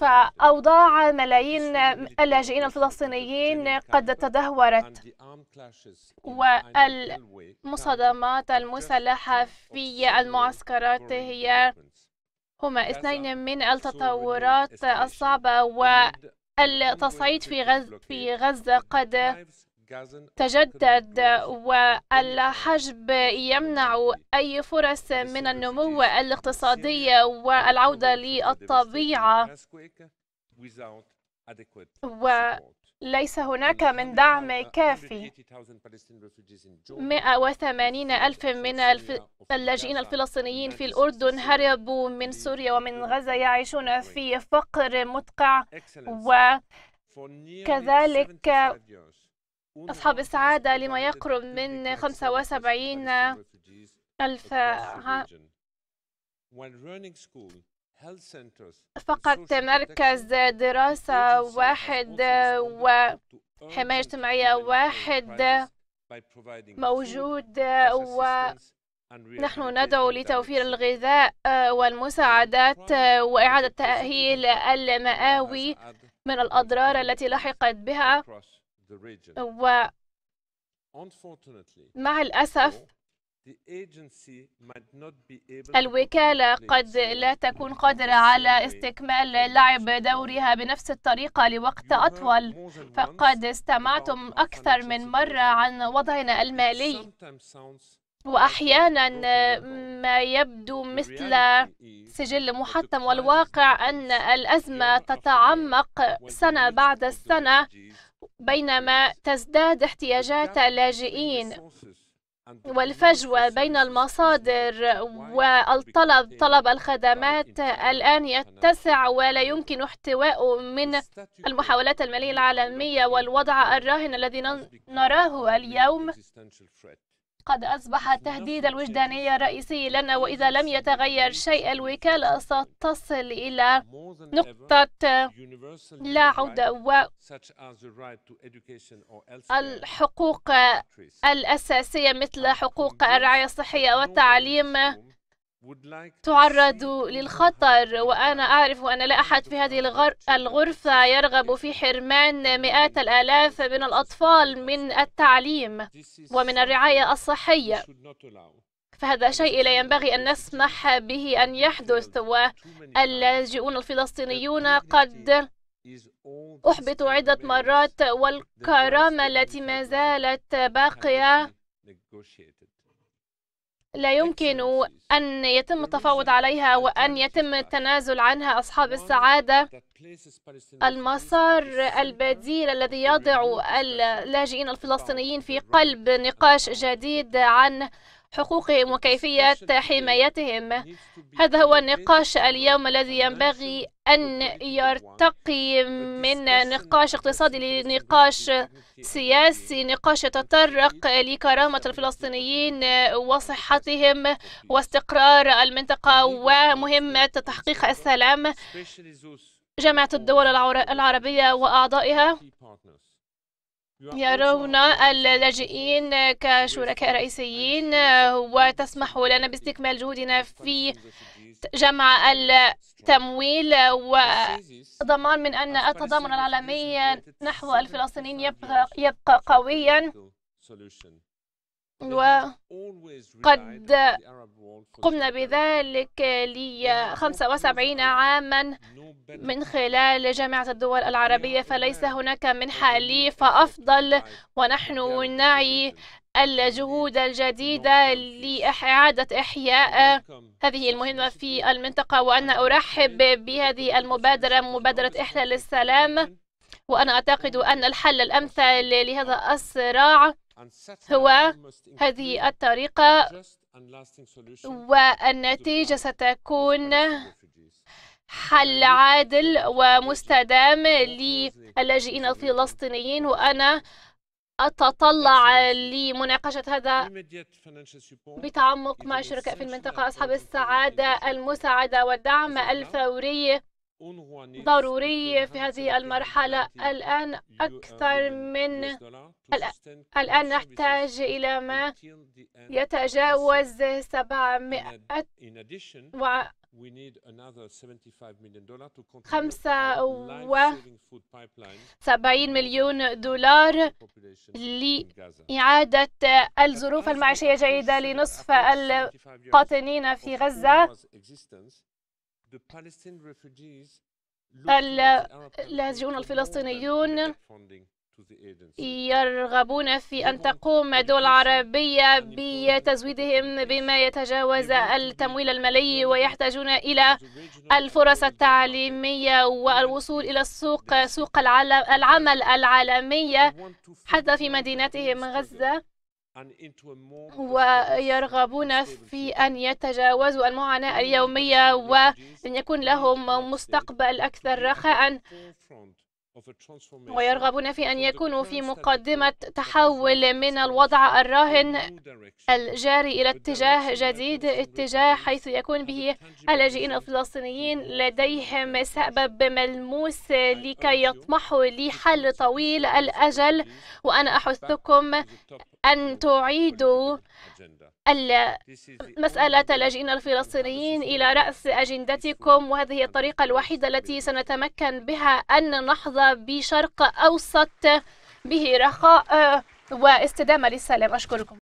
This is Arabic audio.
فأوضاع ملايين اللاجئين الفلسطينيين قد تدهورت والمصادمات المسلحة في المعسكرات هي هما اثنين من التطورات الصعبة والتصعيد في غزة قد تجدد والحجب يمنع أي فرص من النمو الاقتصادي والعودة للطبيعة وليس هناك من دعم كافي 180 ألف من اللاجئين الفلسطينيين في الأردن هربوا من سوريا ومن غزة يعيشون في فقر مدقع وكذلك أصحاب السعادة لما يقرب من 75 ألف فقط مركز دراسة واحد وحماية اجتماعية واحد موجود ونحن ندعو لتوفير الغذاء والمساعدات وإعادة تأهيل المآوي من الأضرار التي لحقت بها ومع الأسف الوكالة قد لا تكون قادرة على استكمال لعب دورها بنفس الطريقة لوقت أطول فقد استمعتم أكثر من مرة عن وضعنا المالي وأحيانا ما يبدو مثل سجل محطم والواقع أن الأزمة تتعمق سنة بعد السنة بينما تزداد احتياجات اللاجئين والفجوة بين المصادر والطلب طلب الخدمات الآن يتسع ولا يمكن احتواءه من المحاولات المالية العالمية والوضع الراهن الذي نراه اليوم قد أصبح التهديد الوجداني الرئيسي لنا وإذا لم يتغير شيء الوكالة ستصل إلى نقطة لا عودة الحقوق الأساسية مثل حقوق الرعاية الصحية والتعليم تعرض للخطر وأنا أعرف أن لا أحد في هذه الغر... الغرفة يرغب في حرمان مئات الآلاف من الأطفال من التعليم ومن الرعاية الصحية فهذا شيء لا ينبغي أن نسمح به أن يحدث واللاجئون الفلسطينيون قد أحبطوا عدة مرات والكرامة التي ما زالت باقية لا يمكن أن يتم التفاوض عليها وأن يتم التنازل عنها أصحاب السعادة المسار البديل الذي يضع اللاجئين الفلسطينيين في قلب نقاش جديد عن حقوقهم وكيفية حمايتهم هذا هو النقاش اليوم الذي ينبغي أن يرتقي من نقاش اقتصادي لنقاش سياسي نقاش يتطرق لكرامة الفلسطينيين وصحتهم واستقرار المنطقة ومهمة تحقيق السلام جامعة الدول العربية وأعضائها يرون اللاجئين كشركاء رئيسيين آه، وتسمح لنا باستكمال جهودنا في جمع التمويل وضمان من أن التضامن العالمي نحو الفلسطينيين يبقى, يبقى قويا وقد قمنا بذلك لخمسة وسبعين عاما من خلال جامعة الدول العربية فليس هناك من حليف أفضل ونحن نعي الجهود الجديدة لإعادة إحياء هذه المهمة في المنطقة وأنا أرحب بهذه المبادرة مبادرة إحلال السلام وأنا أعتقد أن الحل الأمثل لهذا الصراع هو هذه الطريقة والنتيجة ستكون حل عادل ومستدام للاجئين الفلسطينيين وأنا أتطلع لمناقشة هذا بتعمق مع شركاء في المنطقة أصحاب السعادة المساعدة والدعم الفوري ضروري في هذه المرحلة الآن أكثر من الآن نحتاج إلى ما يتجاوز 700 و 75 مليون دولار لإعادة الظروف المعيشية الجيدة لنصف القاطنين في غزة اللاجئون الفلسطينيون يرغبون في أن تقوم الدول العربية بتزويدهم بما يتجاوز التمويل المالي ويحتاجون إلى الفرص التعليمية والوصول إلى السوق سوق العمل العالمية حتى في مدينتهم غزة ويرغبون في أن يتجاوزوا المعاناة اليومية وأن يكون لهم مستقبل أكثر رخاء ويرغبون في أن يكونوا في مقدمة تحول من الوضع الراهن الجاري إلى اتجاه جديد اتجاه حيث يكون به اللاجئين الفلسطينيين لديهم سبب ملموس لكي يطمحوا لحل طويل الأجل وأنا أحثكم أن تعيدوا مسألة اللاجئين الفلسطينيين إلى رأس أجندتكم وهذه هي الطريقة الوحيدة التي سنتمكن بها أن نحظى بشرق أوسط به رخاء آه، واستدامة للسلام أشكركم